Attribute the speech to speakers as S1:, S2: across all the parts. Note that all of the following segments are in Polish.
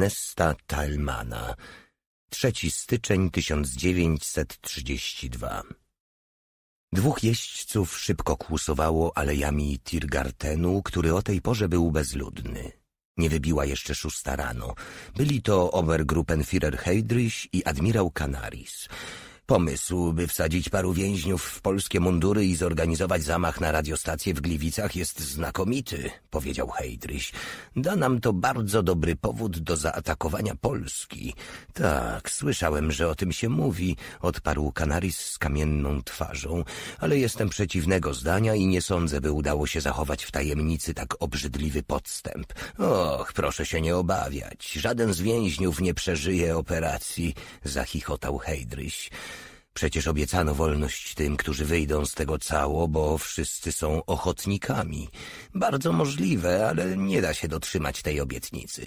S1: Ernesta Talmana. 3 styczeń 1932. Dwóch jeźdźców szybko kłusowało alejami Tirgartenu, który o tej porze był bezludny. Nie wybiła jeszcze szósta rano. Byli to Obergruppenführer Heydrich i admirał Canaris. Pomysł, by wsadzić paru więźniów w polskie mundury i zorganizować zamach na radiostację w Gliwicach jest znakomity, powiedział Heydrich. Da nam to bardzo dobry powód do zaatakowania Polski. Tak, słyszałem, że o tym się mówi, odparł Kanaris z kamienną twarzą, ale jestem przeciwnego zdania i nie sądzę, by udało się zachować w tajemnicy tak obrzydliwy podstęp. Och, proszę się nie obawiać, żaden z więźniów nie przeżyje operacji, zachichotał Heydrich. Przecież obiecano wolność tym, którzy wyjdą z tego cało, bo wszyscy są ochotnikami. Bardzo możliwe, ale nie da się dotrzymać tej obietnicy.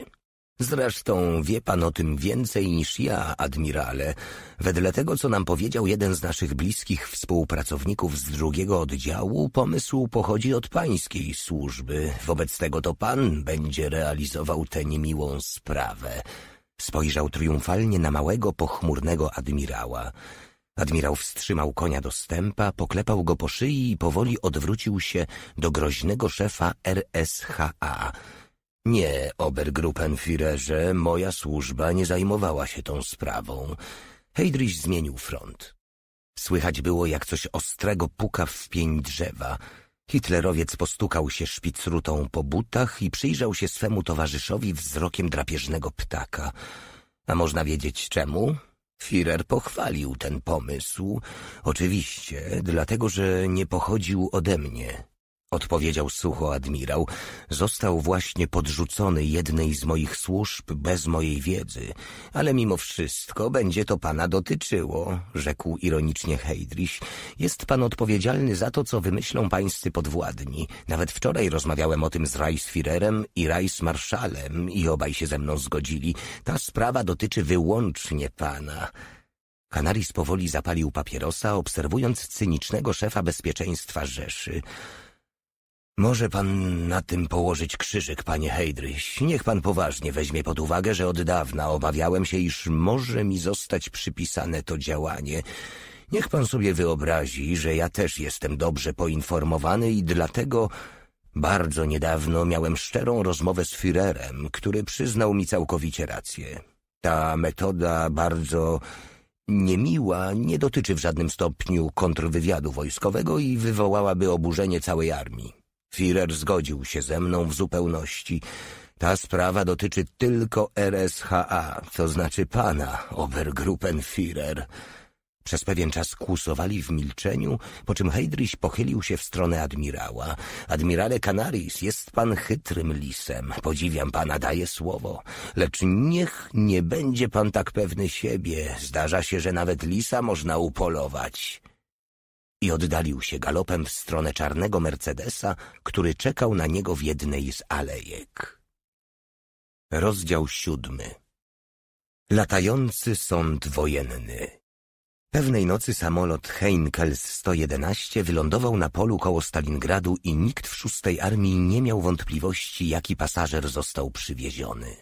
S1: Zresztą wie pan o tym więcej niż ja, admirale. Wedle tego, co nam powiedział jeden z naszych bliskich współpracowników z drugiego oddziału, pomysł pochodzi od pańskiej służby. Wobec tego to pan będzie realizował tę niemiłą sprawę. Spojrzał triumfalnie na małego, pochmurnego admirała. Admirał wstrzymał konia do stępa, poklepał go po szyi i powoli odwrócił się do groźnego szefa RSHA. Nie, Obergruppenführerze, moja służba nie zajmowała się tą sprawą. Heydrich zmienił front. Słychać było, jak coś ostrego puka w pień drzewa. Hitlerowiec postukał się szpicrutą po butach i przyjrzał się swemu towarzyszowi wzrokiem drapieżnego ptaka. A można wiedzieć czemu? Firer pochwalił ten pomysł, oczywiście, dlatego że nie pochodził ode mnie odpowiedział sucho admirał, został właśnie podrzucony jednej z moich służb bez mojej wiedzy, ale mimo wszystko będzie to pana dotyczyło, rzekł ironicznie Heydrich. Jest pan odpowiedzialny za to, co wymyślą pańscy podwładni. Nawet wczoraj rozmawiałem o tym z Reichsführerem i Reichsmarszalem i obaj się ze mną zgodzili. Ta sprawa dotyczy wyłącznie pana. Kanaris powoli zapalił papierosa, obserwując cynicznego szefa bezpieczeństwa Rzeszy. Może pan na tym położyć krzyżyk, panie Heydrich. Niech pan poważnie weźmie pod uwagę, że od dawna obawiałem się, iż może mi zostać przypisane to działanie. Niech pan sobie wyobrazi, że ja też jestem dobrze poinformowany i dlatego bardzo niedawno miałem szczerą rozmowę z Führerem, który przyznał mi całkowicie rację. Ta metoda bardzo niemiła nie dotyczy w żadnym stopniu kontrwywiadu wojskowego i wywołałaby oburzenie całej armii. Firer zgodził się ze mną w zupełności. Ta sprawa dotyczy tylko RSHA, to znaczy pana, Obergruppenführer. Przez pewien czas kłusowali w milczeniu, po czym Heydrich pochylił się w stronę admirała. Admirale Canaris, jest pan chytrym lisem. Podziwiam pana, daję słowo. Lecz niech nie będzie pan tak pewny siebie. Zdarza się, że nawet lisa można upolować i oddalił się galopem w stronę czarnego Mercedesa, który czekał na niego w jednej z alejek. Rozdział siódmy Latający sąd wojenny Pewnej nocy samolot Heinkels 111 wylądował na polu koło Stalingradu i nikt w szóstej armii nie miał wątpliwości, jaki pasażer został przywieziony.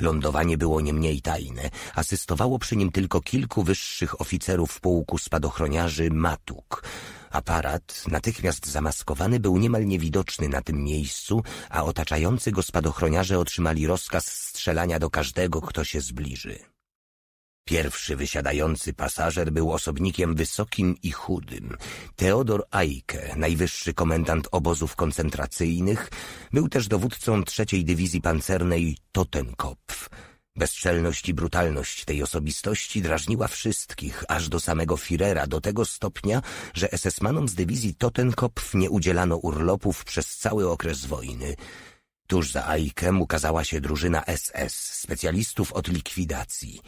S1: Lądowanie było nie mniej tajne. Asystowało przy nim tylko kilku wyższych oficerów pułku spadochroniarzy Matuk. Aparat, natychmiast zamaskowany, był niemal niewidoczny na tym miejscu, a otaczający go spadochroniarze otrzymali rozkaz strzelania do każdego, kto się zbliży. Pierwszy wysiadający pasażer był osobnikiem wysokim i chudym. Teodor Eike, najwyższy komendant obozów koncentracyjnych, był też dowódcą trzeciej dywizji pancernej Totenkopf. Bezczelność i brutalność tej osobistości drażniła wszystkich, aż do samego Firera, do tego stopnia, że SS-manom z dywizji Totenkopf nie udzielano urlopów przez cały okres wojny. Tuż za Aikem ukazała się drużyna SS, specjalistów od likwidacji –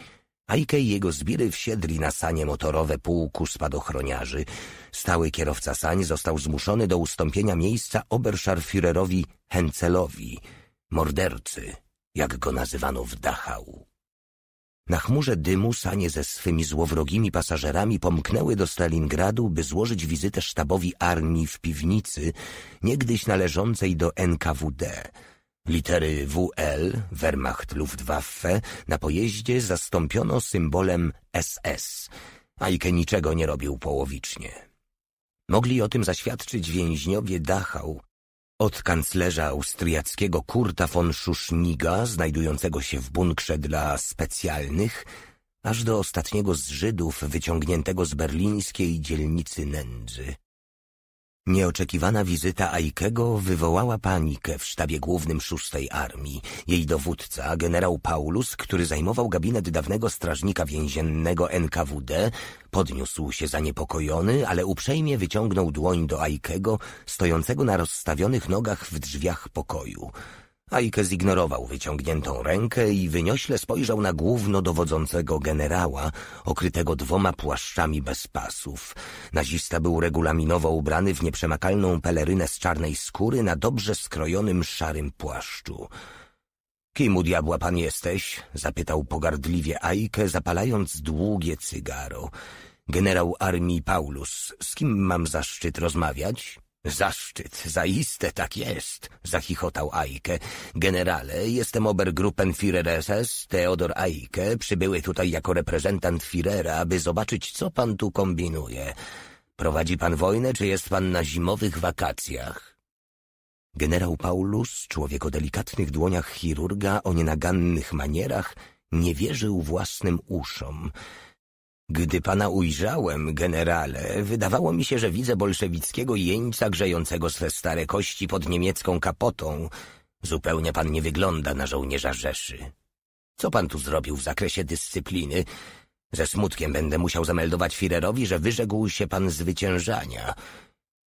S1: Ajke i jego zbiry wsiedli na sanie motorowe pułku spadochroniarzy. Stały kierowca sań został zmuszony do ustąpienia miejsca Oberscharführerowi Hencelowi, mordercy, jak go nazywano w Dachau. Na chmurze dymu sanie ze swymi złowrogimi pasażerami pomknęły do Stalingradu, by złożyć wizytę sztabowi armii w piwnicy, niegdyś należącej do NKWD – Litery WL, Wehrmacht Luftwaffe, na pojeździe zastąpiono symbolem SS. Ajke niczego nie robił połowicznie. Mogli o tym zaświadczyć więźniowie Dachau, od kanclerza austriackiego Kurta von Schuschniga, znajdującego się w bunkrze dla specjalnych, aż do ostatniego z Żydów wyciągniętego z berlińskiej dzielnicy nędzy. Nieoczekiwana wizyta Aikego wywołała panikę w sztabie głównym szóstej armii. Jej dowódca, generał Paulus, który zajmował gabinet dawnego strażnika więziennego NKWD, podniósł się zaniepokojony, ale uprzejmie wyciągnął dłoń do Aikego, stojącego na rozstawionych nogach w drzwiach pokoju. Aike zignorował wyciągniętą rękę i wyniośle spojrzał na główno dowodzącego generała, okrytego dwoma płaszczami bez pasów. Nazista był regulaminowo ubrany w nieprzemakalną pelerynę z czarnej skóry na dobrze skrojonym szarym płaszczu. Kim u diabła pan jesteś? zapytał pogardliwie Aike, zapalając długie cygaro. Generał armii Paulus, z kim mam zaszczyt rozmawiać? Zaszczyt, zaiste tak jest, zachichotał Aike. Generale, jestem Obergruppenführer SS, Theodor Aike, przybyły tutaj jako reprezentant Führera, aby zobaczyć, co pan tu kombinuje. Prowadzi pan wojnę, czy jest pan na zimowych wakacjach? Generał Paulus, człowiek o delikatnych dłoniach chirurga, o nienagannych manierach, nie wierzył własnym uszom. Gdy pana ujrzałem, generale, wydawało mi się, że widzę bolszewickiego jeńca grzejącego swe stare kości pod niemiecką kapotą. Zupełnie pan nie wygląda na żołnierza Rzeszy. Co pan tu zrobił w zakresie dyscypliny? Ze smutkiem będę musiał zameldować Firerowi, że wyrzekł się pan zwyciężania.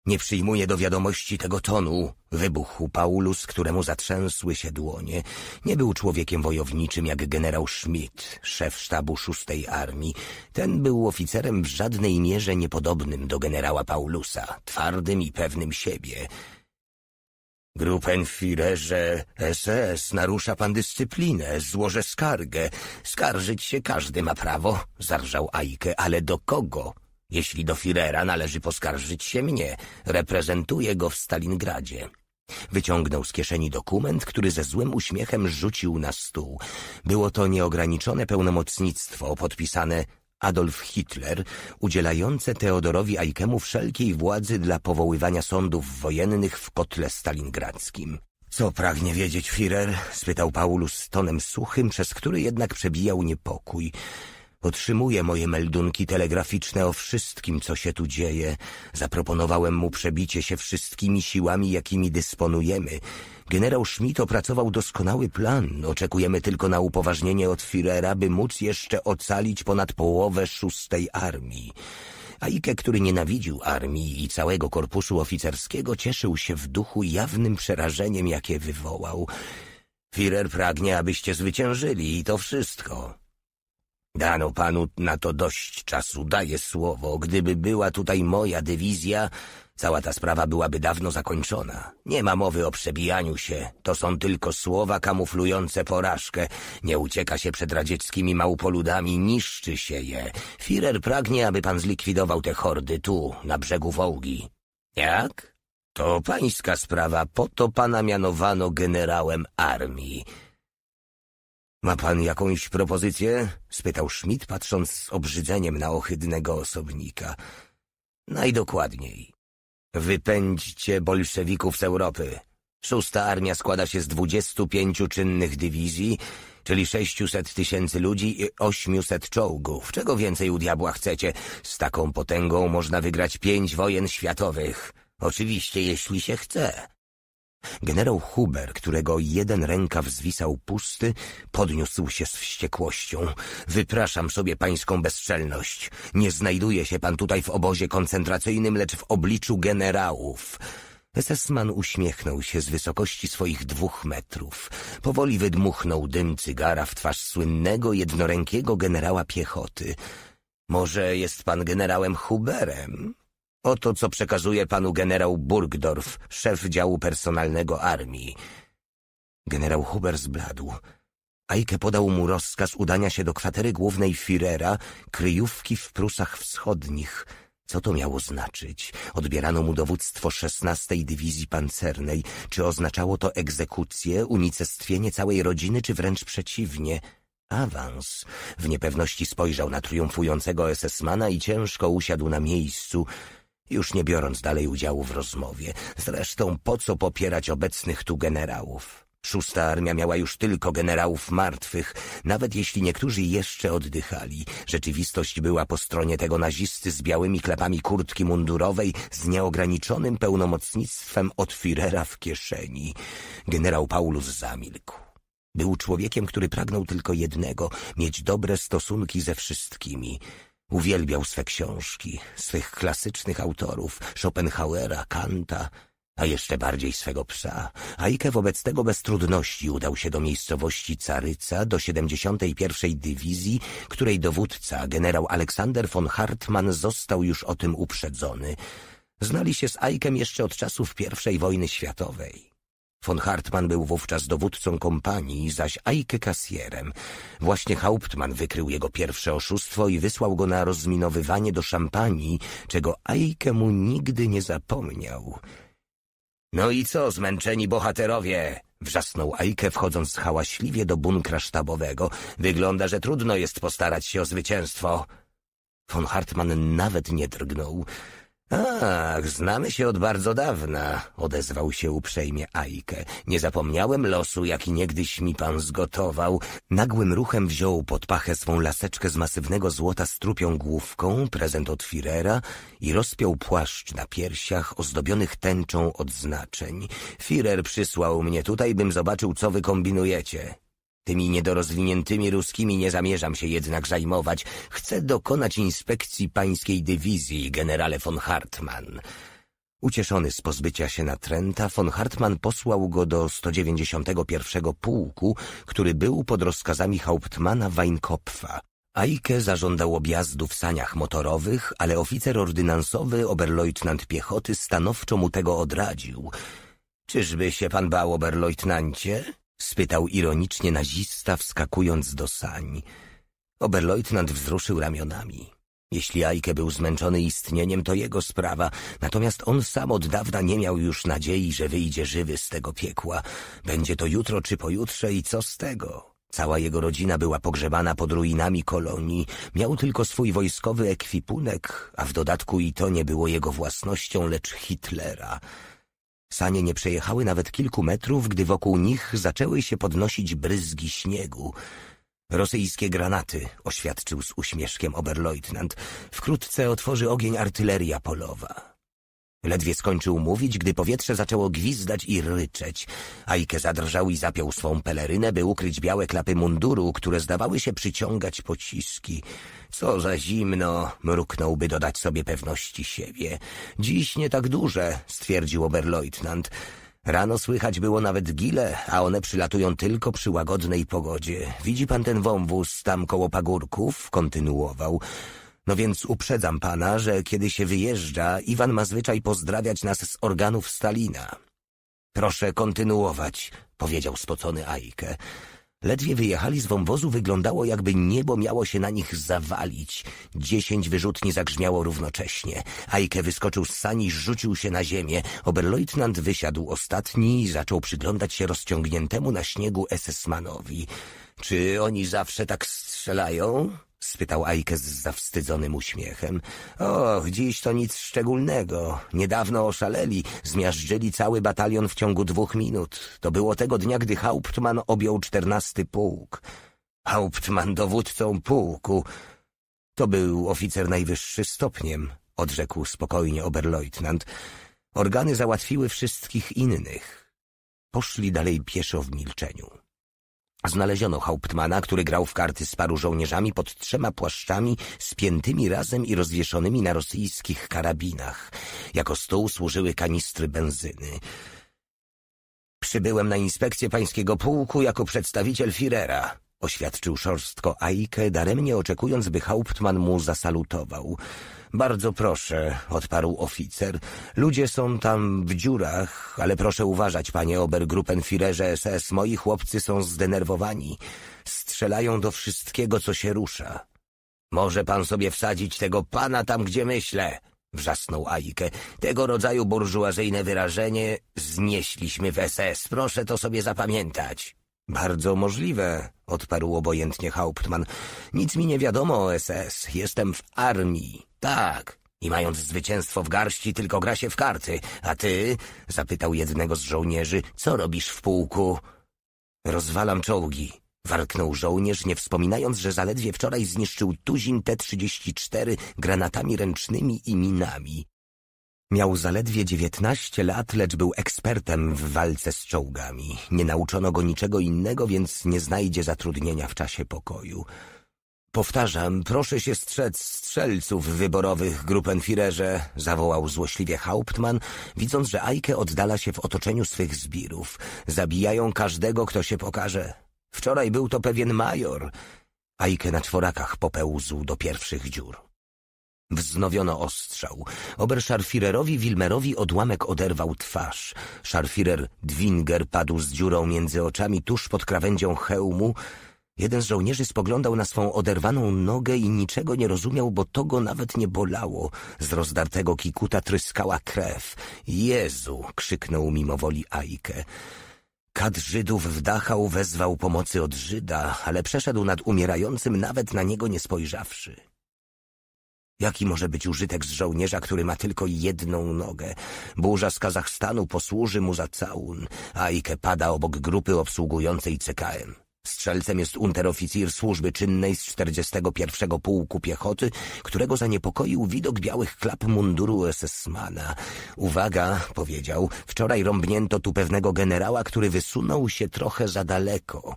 S1: Nie przyjmuję do wiadomości tego tonu, wybuchł Paulus, któremu zatrzęsły się dłonie. Nie był człowiekiem wojowniczym jak generał Schmidt, szef sztabu szóstej armii. Ten był oficerem w żadnej mierze niepodobnym do generała Paulusa, twardym i pewnym siebie. Gruppenführerze SS narusza pan dyscyplinę, złożę skargę. Skarżyć się każdy ma prawo, zarżał Aike, ale do kogo? Jeśli do Firera należy poskarżyć się mnie, reprezentuję go w Stalingradzie. Wyciągnął z kieszeni dokument, który ze złym uśmiechem rzucił na stół. Było to nieograniczone pełnomocnictwo podpisane Adolf Hitler, udzielające Teodorowi Ajkemu wszelkiej władzy dla powoływania sądów wojennych w kotle stalingradzkim. Co pragnie wiedzieć Führer? spytał Paulus tonem suchym, przez który jednak przebijał niepokój. Otrzymuję moje meldunki telegraficzne o wszystkim, co się tu dzieje. Zaproponowałem mu przebicie się wszystkimi siłami, jakimi dysponujemy. Generał Schmidt opracował doskonały plan. Oczekujemy tylko na upoważnienie od Firera, by móc jeszcze ocalić ponad połowę szóstej armii. Aike, który nienawidził armii i całego korpusu oficerskiego, cieszył się w duchu jawnym przerażeniem, jakie wywołał. Firer pragnie, abyście zwyciężyli i to wszystko. Dano panu na to dość czasu, daję słowo. Gdyby była tutaj moja dywizja, cała ta sprawa byłaby dawno zakończona. Nie ma mowy o przebijaniu się, to są tylko słowa kamuflujące porażkę. Nie ucieka się przed radzieckimi małpoludami, niszczy się je. Firer pragnie, aby pan zlikwidował te hordy tu, na brzegu Wołgi. Jak? To pańska sprawa, po to pana mianowano generałem armii. Ma pan jakąś propozycję? spytał Schmidt, patrząc z obrzydzeniem na ohydnego osobnika. Najdokładniej. Wypędźcie bolszewików z Europy. Szósta armia składa się z dwudziestu pięciu czynnych dywizji, czyli sześciuset tysięcy ludzi i ośmiuset czołgów. Czego więcej u diabła chcecie? Z taką potęgą można wygrać pięć wojen światowych. Oczywiście, jeśli się chce. Generał Huber, którego jeden rękaw zwisał pusty, podniósł się z wściekłością. Wypraszam sobie pańską bezczelność. Nie znajduje się pan tutaj w obozie koncentracyjnym, lecz w obliczu generałów. Sesman uśmiechnął się z wysokości swoich dwóch metrów. Powoli wydmuchnął dym cygara w twarz słynnego, jednorękiego generała piechoty. Może jest pan generałem Huberem? Oto co przekazuje panu generał Burgdorf, szef działu personalnego armii. Generał Huber zbladł. Ajke podał mu rozkaz udania się do kwatery głównej Firera, kryjówki w Prusach Wschodnich. Co to miało znaczyć? Odbierano mu dowództwo szesnastej Dywizji Pancernej. Czy oznaczało to egzekucję, unicestwienie całej rodziny, czy wręcz przeciwnie? Awans. W niepewności spojrzał na triumfującego SS-mana i ciężko usiadł na miejscu już nie biorąc dalej udziału w rozmowie. Zresztą po co popierać obecnych tu generałów? Szósta armia miała już tylko generałów martwych, nawet jeśli niektórzy jeszcze oddychali. Rzeczywistość była po stronie tego nazisty z białymi klapami kurtki mundurowej, z nieograniczonym pełnomocnictwem od Firera w kieszeni. Generał Paulus zamilkł. Był człowiekiem, który pragnął tylko jednego – mieć dobre stosunki ze wszystkimi – Uwielbiał swe książki, swych klasycznych autorów, Schopenhauera, Kanta, a jeszcze bardziej swego psa. Ajke wobec tego bez trudności udał się do miejscowości Caryca, do 71. Dywizji, której dowódca, generał Aleksander von Hartmann, został już o tym uprzedzony. Znali się z Aikem jeszcze od czasów I wojny światowej. Von Hartmann był wówczas dowódcą kompanii, zaś Ajke kasjerem. Właśnie Hauptmann wykrył jego pierwsze oszustwo i wysłał go na rozminowywanie do szampanii, czego Ajke mu nigdy nie zapomniał. No i co, zmęczeni bohaterowie? Wrzasnął Ajke, wchodząc hałaśliwie do bunkra sztabowego. Wygląda, że trudno jest postarać się o zwycięstwo. Von Hartmann nawet nie drgnął. Ach, tak, znamy się od bardzo dawna, odezwał się uprzejmie Aike. Nie zapomniałem losu, jaki niegdyś mi pan zgotował. Nagłym ruchem wziął pod pachę swą laseczkę z masywnego złota z trupią główką, prezent od Firera, i rozpiął płaszcz na piersiach ozdobionych tęczą odznaczeń. Firer przysłał mnie tutaj, bym zobaczył, co wy kombinujecie. Tymi niedorozwiniętymi ruskimi nie zamierzam się jednak zajmować. Chcę dokonać inspekcji pańskiej dywizji, generale von Hartmann. Ucieszony z pozbycia się natręta, von Hartmann posłał go do 191 pułku, który był pod rozkazami Hauptmana Weinkopfa. Ajke zażądał objazdu w saniach motorowych, ale oficer ordynansowy, oberleutnant piechoty, stanowczo mu tego odradził. Czyżby się pan bał, oberleutnancie? spytał ironicznie nazista, wskakując do sań. Oberleutnant wzruszył ramionami. Jeśli Ajke był zmęczony istnieniem, to jego sprawa, natomiast on sam od dawna nie miał już nadziei, że wyjdzie żywy z tego piekła. Będzie to jutro czy pojutrze i co z tego? Cała jego rodzina była pogrzebana pod ruinami kolonii, miał tylko swój wojskowy ekwipunek, a w dodatku i to nie było jego własnością, lecz Hitlera. Sanie nie przejechały nawet kilku metrów, gdy wokół nich zaczęły się podnosić bryzgi śniegu. Rosyjskie granaty, oświadczył z uśmieszkiem oberleutnant. Wkrótce otworzy ogień artyleria polowa. Ledwie skończył mówić, gdy powietrze zaczęło gwizdać i ryczeć. Ajke zadrżał i zapiął swą pelerynę, by ukryć białe klapy munduru, które zdawały się przyciągać pociski. Co za zimno, mruknął, by dodać sobie pewności siebie. Dziś nie tak duże, stwierdził oberleutnant. Rano słychać było nawet gile, a one przylatują tylko przy łagodnej pogodzie. Widzi pan ten wąwóz tam koło pagórków? Kontynuował. No więc uprzedzam pana, że kiedy się wyjeżdża, Iwan ma zwyczaj pozdrawiać nas z organów Stalina. Proszę kontynuować, powiedział spocony Ajke. Ledwie wyjechali z wąwozu, wyglądało jakby niebo miało się na nich zawalić. Dziesięć wyrzutni zagrzmiało równocześnie. Ajke wyskoczył z sani, rzucił się na ziemię. Oberleutnant wysiadł ostatni i zaczął przyglądać się rozciągniętemu na śniegu SS-manowi. Czy oni zawsze tak strzelają? spytał Aikes z zawstydzonym uśmiechem. O, dziś to nic szczególnego. Niedawno oszaleli, zmiażdżyli cały batalion w ciągu dwóch minut. To było tego dnia, gdy Hauptmann objął czternasty pułk. Hauptmann dowódcą pułku. To był oficer najwyższy stopniem, odrzekł spokojnie oberleutnant. Organy załatwiły wszystkich innych. Poszli dalej pieszo w milczeniu. Znaleziono Hauptmana, który grał w karty z paru żołnierzami pod trzema płaszczami, spiętymi razem i rozwieszonymi na rosyjskich karabinach. Jako stół służyły kanistry benzyny. Przybyłem na inspekcję pańskiego pułku jako przedstawiciel Firera, oświadczył szorstko Aike, daremnie oczekując, by Hauptman mu zasalutował. Bardzo proszę, odparł oficer. Ludzie są tam w dziurach, ale proszę uważać, panie Obergruppenfirerze SS. Moi chłopcy są zdenerwowani. Strzelają do wszystkiego, co się rusza. Może pan sobie wsadzić tego pana tam, gdzie myślę, wrzasnął Aike. Tego rodzaju burżuazyjne wyrażenie znieśliśmy w SS. Proszę to sobie zapamiętać. Bardzo możliwe, odparł obojętnie Hauptmann. Nic mi nie wiadomo o SS. Jestem w armii. Tak. I mając zwycięstwo w garści, tylko gra się w karty. A ty? Zapytał jednego z żołnierzy. Co robisz w pułku? Rozwalam czołgi. Warknął żołnierz, nie wspominając, że zaledwie wczoraj zniszczył tuzin T-34 granatami ręcznymi i minami. Miał zaledwie dziewiętnaście lat, lecz był ekspertem w walce z czołgami. Nie nauczono go niczego innego, więc nie znajdzie zatrudnienia w czasie pokoju. Powtarzam, proszę się strzec strzelców wyborowych, Gruppenfirerze, zawołał złośliwie Hauptmann, widząc, że Ajke oddala się w otoczeniu swych zbirów. Zabijają każdego, kto się pokaże. Wczoraj był to pewien major. Ajke na czworakach popełzł do pierwszych dziur. Wznowiono ostrzał. Oberszarfirerowi Wilmerowi odłamek oderwał twarz. Szarfirer Dwinger padł z dziurą między oczami tuż pod krawędzią hełmu, Jeden z żołnierzy spoglądał na swą oderwaną nogę i niczego nie rozumiał, bo to go nawet nie bolało. Z rozdartego kikuta tryskała krew. Jezu! krzyknął mimowoli Aike. Kad Żydów w Dachau wezwał pomocy od Żyda, ale przeszedł nad umierającym, nawet na niego nie spojrzawszy. Jaki może być użytek z żołnierza, który ma tylko jedną nogę? Burza z Kazachstanu posłuży mu za całun. Aike pada obok grupy obsługującej CKM. Strzelcem jest unteroficir służby czynnej z 41. Pułku Piechoty, którego zaniepokoił widok białych klap munduru SS-mana. Uwaga, powiedział, wczoraj rąbnięto tu pewnego generała, który wysunął się trochę za daleko.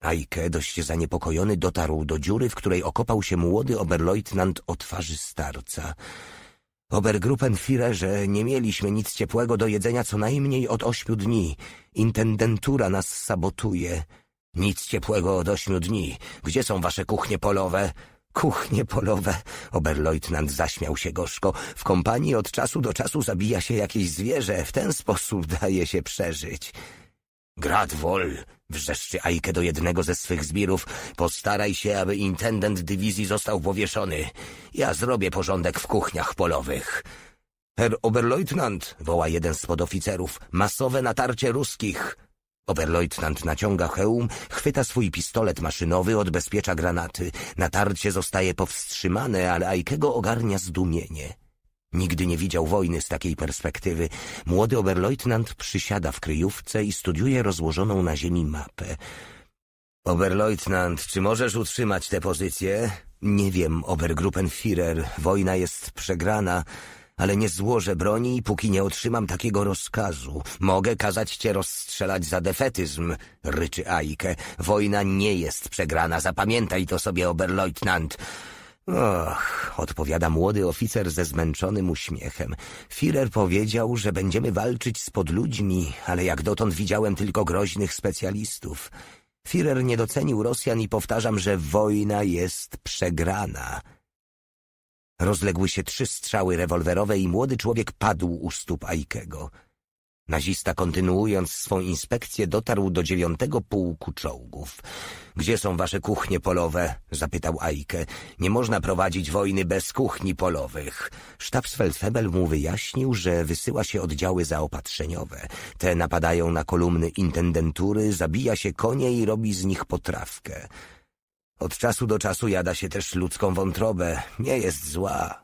S1: Ajke, dość zaniepokojony, dotarł do dziury, w której okopał się młody oberleutnant o twarzy starca. że nie mieliśmy nic ciepłego do jedzenia co najmniej od ośmiu dni. Intendentura nas sabotuje. Nic ciepłego od ośmiu dni. Gdzie są wasze kuchnie polowe? Kuchnie polowe. Oberleutnant zaśmiał się gorzko. W kompanii od czasu do czasu zabija się jakieś zwierzę. W ten sposób daje się przeżyć. Grad wol, wrzeszczy Ajkę do jednego ze swych zbirów. Postaraj się, aby intendent dywizji został powieszony. Ja zrobię porządek w kuchniach polowych. Herr Oberleutnant, woła jeden z podoficerów, masowe natarcie ruskich. Oberleutnant naciąga hełm, chwyta swój pistolet maszynowy, odbezpiecza granaty. Natarcie zostaje powstrzymane, ale Aikego ogarnia zdumienie. Nigdy nie widział wojny z takiej perspektywy. Młody oberleutnant przysiada w kryjówce i studiuje rozłożoną na ziemi mapę. Oberleutnant, czy możesz utrzymać tę pozycję? Nie wiem, Obergruppenführer. Wojna jest przegrana ale nie złożę broni, póki nie otrzymam takiego rozkazu. Mogę kazać cię rozstrzelać za defetyzm, ryczy Aike. Wojna nie jest przegrana, zapamiętaj to sobie, oberleutnant. Och, odpowiada młody oficer ze zmęczonym uśmiechem. Firer powiedział, że będziemy walczyć z podludźmi, ale jak dotąd widziałem tylko groźnych specjalistów. Firer nie docenił Rosjan i powtarzam, że wojna jest przegrana. Rozległy się trzy strzały rewolwerowe i młody człowiek padł u stóp Aikego. Nazista, kontynuując swą inspekcję, dotarł do dziewiątego pułku czołgów. — Gdzie są wasze kuchnie polowe? — zapytał Aike. — Nie można prowadzić wojny bez kuchni polowych. Sztabsfeldfebel mu wyjaśnił, że wysyła się oddziały zaopatrzeniowe. Te napadają na kolumny intendentury, zabija się konie i robi z nich potrawkę. Od czasu do czasu jada się też ludzką wątrobę. Nie jest zła.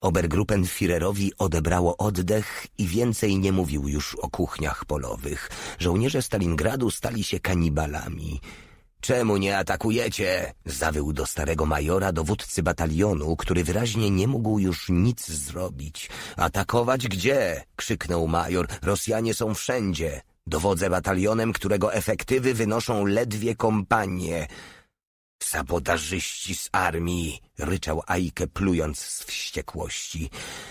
S1: Obergruppenfirerowi odebrało oddech i więcej nie mówił już o kuchniach polowych. Żołnierze Stalingradu stali się kanibalami. Czemu nie atakujecie? Zawył do starego majora dowódcy batalionu, który wyraźnie nie mógł już nic zrobić. Atakować gdzie? krzyknął major. Rosjanie są wszędzie. Dowodzę batalionem, którego efektywy wynoszą ledwie kompanie. Sabotażyści z armii! ryczał Aike, plując z wściekłości.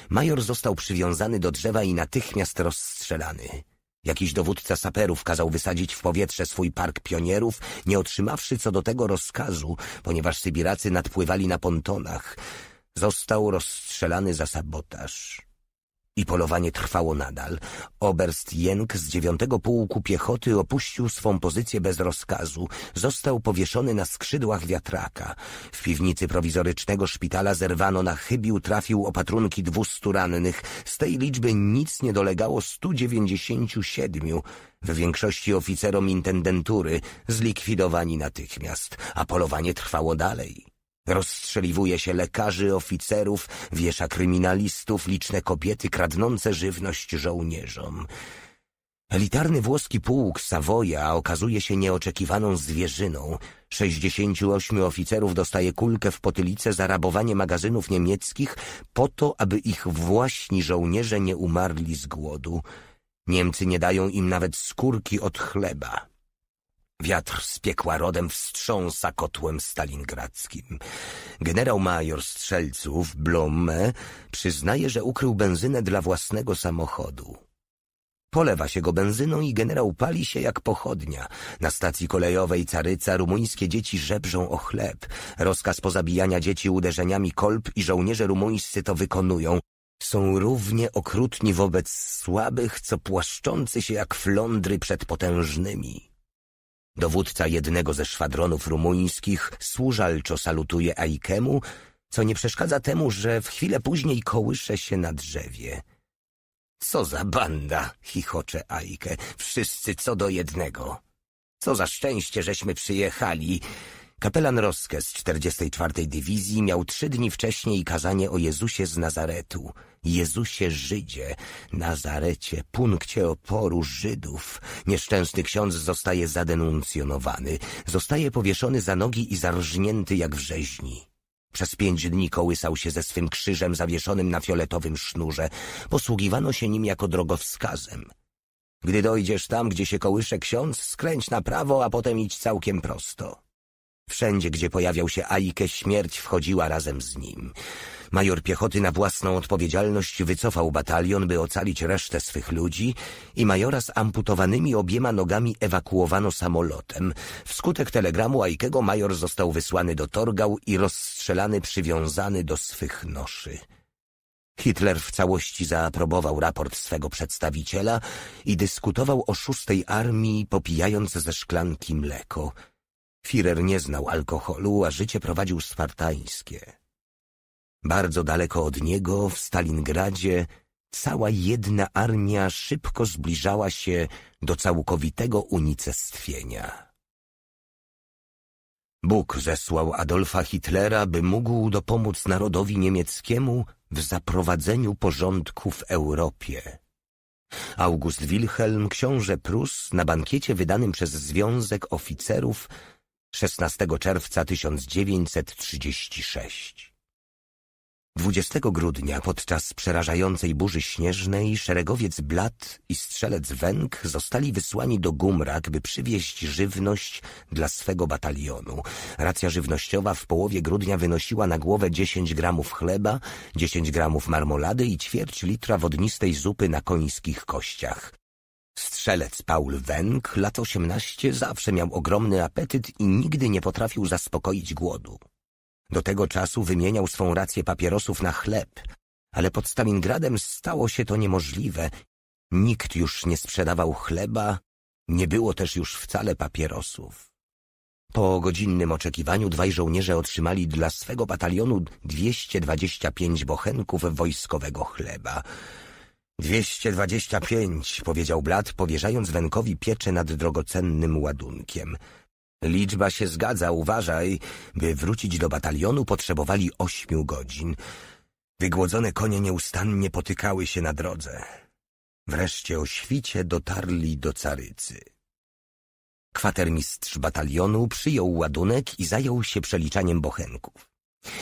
S1: Major został przywiązany do drzewa i natychmiast rozstrzelany. Jakiś dowódca saperów kazał wysadzić w powietrze swój park pionierów, nie otrzymawszy co do tego rozkazu, ponieważ Sybiracy nadpływali na pontonach. Został rozstrzelany za sabotaż. I polowanie trwało nadal. Oberst Jęk z dziewiątego pułku piechoty opuścił swą pozycję bez rozkazu. Został powieszony na skrzydłach wiatraka. W piwnicy prowizorycznego szpitala zerwano na chybił trafił opatrunki dwustu rannych. Z tej liczby nic nie dolegało 197. W większości oficerom intendentury zlikwidowani natychmiast, a polowanie trwało dalej. Rozstrzeliwuje się lekarzy, oficerów, wiesza kryminalistów, liczne kobiety kradnące żywność żołnierzom. Elitarny włoski pułk Savoya okazuje się nieoczekiwaną zwierzyną. 68 oficerów dostaje kulkę w potylicę za rabowanie magazynów niemieckich po to, aby ich właśni żołnierze nie umarli z głodu. Niemcy nie dają im nawet skórki od chleba. Wiatr z piekła rodem wstrząsa kotłem stalingradzkim. Generał-major strzelców Blomme przyznaje, że ukrył benzynę dla własnego samochodu. Polewa się go benzyną i generał pali się jak pochodnia. Na stacji kolejowej Caryca rumuńskie dzieci żebrzą o chleb. Rozkaz pozabijania dzieci uderzeniami kolb i żołnierze rumuńscy to wykonują. Są równie okrutni wobec słabych, co płaszczący się jak flądry przed potężnymi. Dowódca jednego ze szwadronów rumuńskich służalczo salutuje Aikemu, co nie przeszkadza temu, że w chwilę później kołysze się na drzewie. Co za banda, chichocze Aike, wszyscy co do jednego. Co za szczęście, żeśmy przyjechali. Kapelan Roske z 44. Dywizji miał trzy dni wcześniej kazanie o Jezusie z Nazaretu, Jezusie Żydzie, Nazarecie, punkcie oporu Żydów. Nieszczęsny ksiądz zostaje zadenuncjonowany, zostaje powieszony za nogi i zarżnięty jak w rzeźni. Przez pięć dni kołysał się ze swym krzyżem zawieszonym na fioletowym sznurze. Posługiwano się nim jako drogowskazem. Gdy dojdziesz tam, gdzie się kołysze ksiądz, skręć na prawo, a potem idź całkiem prosto. Wszędzie, gdzie pojawiał się Aike, śmierć wchodziła razem z nim. Major piechoty na własną odpowiedzialność wycofał batalion, by ocalić resztę swych ludzi i majora z amputowanymi obiema nogami ewakuowano samolotem. Wskutek telegramu Aikego major został wysłany do Torgał i rozstrzelany przywiązany do swych noszy. Hitler w całości zaaprobował raport swego przedstawiciela i dyskutował o szóstej armii, popijając ze szklanki mleko – Firer nie znał alkoholu, a życie prowadził spartańskie. Bardzo daleko od niego, w Stalingradzie, cała jedna armia szybko zbliżała się do całkowitego unicestwienia. Bóg zesłał Adolfa Hitlera, by mógł dopomóc narodowi niemieckiemu w zaprowadzeniu porządku w Europie. August Wilhelm, książę Prus, na bankiecie wydanym przez Związek Oficerów 16 czerwca 1936. 20 grudnia podczas przerażającej burzy śnieżnej szeregowiec Blat i strzelec Węg zostali wysłani do Gumrak, by przywieźć żywność dla swego batalionu. Racja żywnościowa w połowie grudnia wynosiła na głowę 10 gramów chleba, 10 gramów marmolady i ćwierć litra wodnistej zupy na końskich kościach. Strzelec Paul Wenk, lat osiemnaście, zawsze miał ogromny apetyt i nigdy nie potrafił zaspokoić głodu. Do tego czasu wymieniał swą rację papierosów na chleb, ale pod Stalingradem stało się to niemożliwe. Nikt już nie sprzedawał chleba, nie było też już wcale papierosów. Po godzinnym oczekiwaniu dwaj żołnierze otrzymali dla swego batalionu 225 bochenków wojskowego chleba – Dwieście dwadzieścia pięć, powiedział Blad, powierzając Wenkowi pieczę nad drogocennym ładunkiem. Liczba się zgadza, uważaj. By wrócić do batalionu potrzebowali ośmiu godzin. Wygłodzone konie nieustannie potykały się na drodze. Wreszcie o świcie dotarli do Carycy. Kwatermistrz batalionu przyjął ładunek i zajął się przeliczaniem bochenków.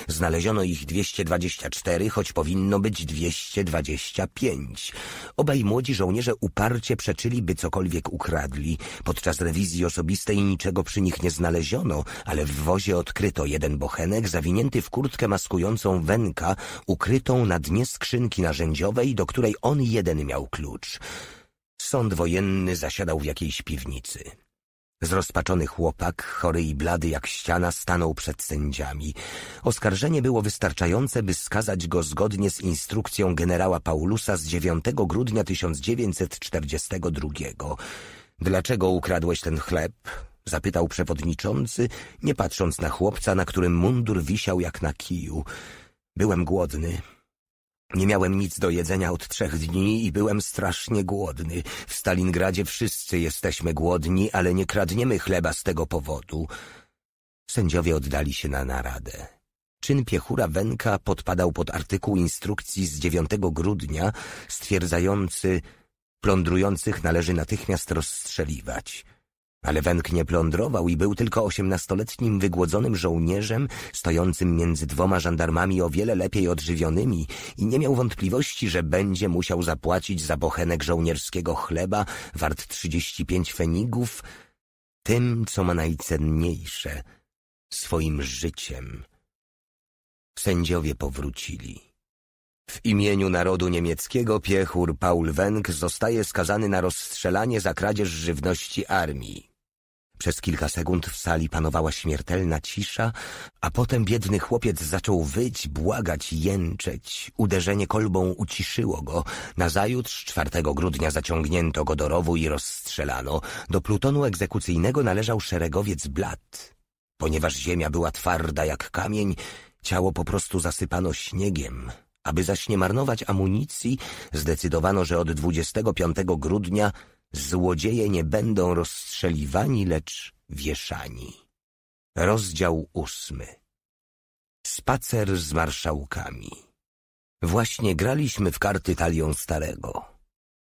S1: Znaleziono ich 224, choć powinno być 225. Obaj młodzi żołnierze uparcie przeczyli, by cokolwiek ukradli. Podczas rewizji osobistej niczego przy nich nie znaleziono, ale w wozie odkryto jeden bochenek zawinięty w kurtkę maskującą węka, ukrytą na dnie skrzynki narzędziowej, do której on jeden miał klucz. Sąd wojenny zasiadał w jakiejś piwnicy. Zrozpaczony chłopak, chory i blady jak ściana, stanął przed sędziami. Oskarżenie było wystarczające, by skazać go zgodnie z instrukcją generała Paulusa z 9 grudnia 1942. Dlaczego ukradłeś ten chleb? zapytał przewodniczący, nie patrząc na chłopca, na którym mundur wisiał jak na kiju. Byłem głodny, nie miałem nic do jedzenia od trzech dni i byłem strasznie głodny. W Stalingradzie wszyscy jesteśmy głodni, ale nie kradniemy chleba z tego powodu. Sędziowie oddali się na naradę. Czyn piechura Wenka podpadał pod artykuł instrukcji z 9 grudnia stwierdzający plądrujących należy natychmiast rozstrzeliwać – ale Węg nie plądrował i był tylko osiemnastoletnim wygłodzonym żołnierzem, stojącym między dwoma żandarmami o wiele lepiej odżywionymi i nie miał wątpliwości, że będzie musiał zapłacić za bochenek żołnierskiego chleba wart trzydzieści pięć fenigów tym, co ma najcenniejsze — swoim życiem. Sędziowie powrócili. W imieniu narodu niemieckiego piechur Paul Wenk zostaje skazany na rozstrzelanie za kradzież żywności armii. Przez kilka sekund w sali panowała śmiertelna cisza, a potem biedny chłopiec zaczął wyć, błagać, jęczeć. Uderzenie kolbą uciszyło go. Nazajutrz 4 grudnia zaciągnięto go do rowu i rozstrzelano. Do plutonu egzekucyjnego należał szeregowiec Blat. Ponieważ ziemia była twarda jak kamień, ciało po prostu zasypano śniegiem. Aby zaś nie marnować amunicji, zdecydowano, że od 25 grudnia złodzieje nie będą rozstrzeliwani, lecz wieszani. Rozdział ósmy Spacer z marszałkami Właśnie graliśmy w karty talią starego.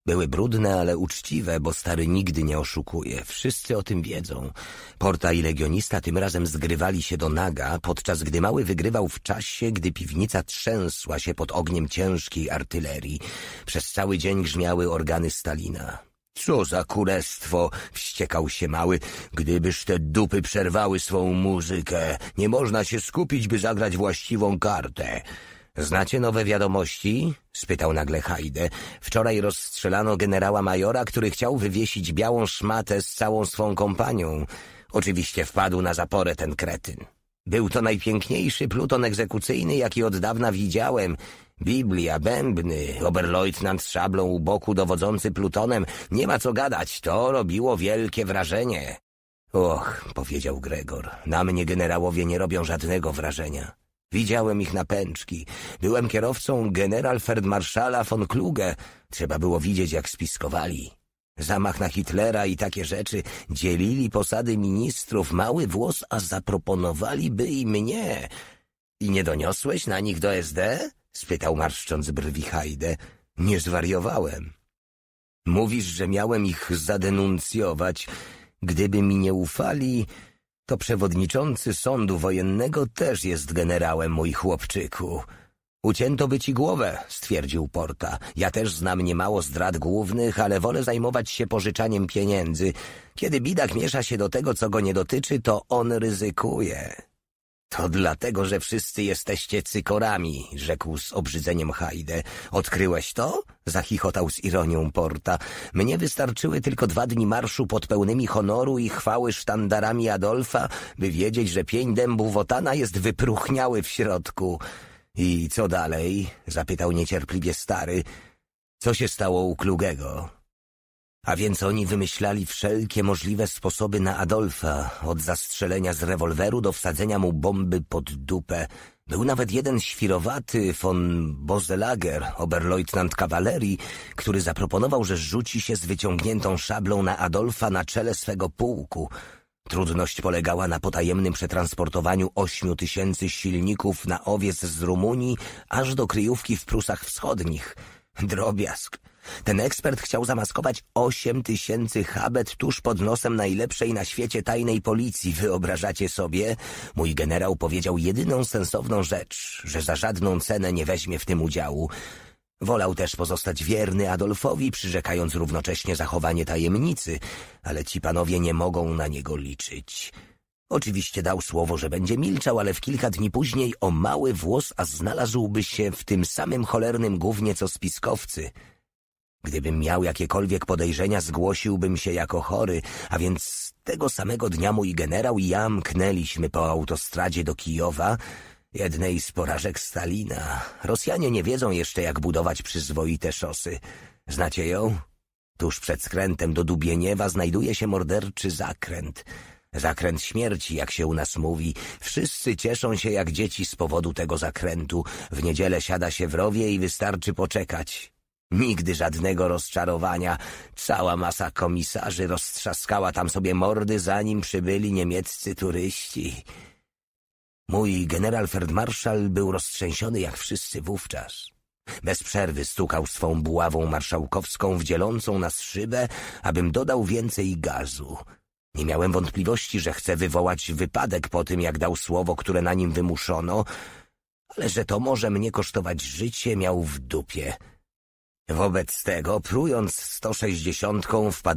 S1: Były brudne, ale uczciwe, bo stary nigdy nie oszukuje. Wszyscy o tym wiedzą. Porta i legionista tym razem zgrywali się do naga, podczas gdy mały wygrywał w czasie, gdy piwnica trzęsła się pod ogniem ciężkiej artylerii. Przez cały dzień grzmiały organy Stalina. Co za królestwo! wściekał się mały. Gdybyż te dupy przerwały swą muzykę, nie można się skupić, by zagrać właściwą kartę. Znacie nowe wiadomości? spytał nagle Hajde. Wczoraj rozstrzelano generała majora, który chciał wywiesić białą szmatę z całą swą kompanią. Oczywiście wpadł na zaporę ten kretyn. Był to najpiękniejszy pluton egzekucyjny, jaki od dawna widziałem. Biblia, bębny, oberleutnant z szablą u boku dowodzący plutonem. Nie ma co gadać, to robiło wielkie wrażenie. Och, powiedział Gregor, na mnie generałowie nie robią żadnego wrażenia. Widziałem ich na pęczki. Byłem kierowcą general Ferdmarszala von Kluge. Trzeba było widzieć, jak spiskowali. Zamach na Hitlera i takie rzeczy. Dzielili posady ministrów mały włos, a zaproponowaliby i mnie. I nie doniosłeś na nich do SD? spytał marszcząc brwi Hajdę. — Nie zwariowałem. Mówisz, że miałem ich zadenuncjować. Gdyby mi nie ufali, to przewodniczący sądu wojennego też jest generałem, mój chłopczyku. Ucięto by ci głowę, stwierdził Porta. Ja też znam niemało zdrad głównych, ale wolę zajmować się pożyczaniem pieniędzy. Kiedy bidak miesza się do tego, co go nie dotyczy, to on ryzykuje. To dlatego, że wszyscy jesteście cykorami, rzekł z obrzydzeniem Hajde. Odkryłeś to? Zachichotał z ironią Porta. Mnie wystarczyły tylko dwa dni marszu pod pełnymi honoru i chwały sztandarami Adolfa, by wiedzieć, że pień dębu Wotana jest wypruchniały w środku. I co dalej? Zapytał niecierpliwie stary. Co się stało u Klugego? A więc oni wymyślali wszelkie możliwe sposoby na Adolfa, od zastrzelenia z rewolweru do wsadzenia mu bomby pod dupę. Był nawet jeden świrowaty von Boselager, oberleutnant kawalerii, który zaproponował, że rzuci się z wyciągniętą szablą na Adolfa na czele swego pułku. Trudność polegała na potajemnym przetransportowaniu ośmiu tysięcy silników na owiec z Rumunii aż do kryjówki w Prusach Wschodnich. Drobiazg. Ten ekspert chciał zamaskować osiem tysięcy habet tuż pod nosem najlepszej na świecie tajnej policji. Wyobrażacie sobie? Mój generał powiedział jedyną sensowną rzecz, że za żadną cenę nie weźmie w tym udziału. Wolał też pozostać wierny Adolfowi, przyrzekając równocześnie zachowanie tajemnicy, ale ci panowie nie mogą na niego liczyć. Oczywiście dał słowo, że będzie milczał, ale w kilka dni później o mały włos, a znalazłby się w tym samym cholernym głównie co spiskowcy – Gdybym miał jakiekolwiek podejrzenia, zgłosiłbym się jako chory, a więc tego samego dnia mój generał i ja mknęliśmy po autostradzie do Kijowa, jednej z porażek Stalina. Rosjanie nie wiedzą jeszcze, jak budować przyzwoite szosy. Znacie ją? Tuż przed skrętem do Dubieniewa znajduje się morderczy zakręt. Zakręt śmierci, jak się u nas mówi. Wszyscy cieszą się jak dzieci z powodu tego zakrętu. W niedzielę siada się w rowie i wystarczy poczekać. Nigdy żadnego rozczarowania. Cała masa komisarzy roztrzaskała tam sobie mordy, zanim przybyli niemieccy turyści. Mój general Ferdmarszal był roztrzęsiony jak wszyscy wówczas. Bez przerwy stukał swą buławą marszałkowską w dzielącą nas szybę, abym dodał więcej gazu. Nie miałem wątpliwości, że chce wywołać wypadek po tym, jak dał słowo, które na nim wymuszono, ale że to może mnie kosztować życie, miał w dupie – Wobec tego, prując 160, wpadamy.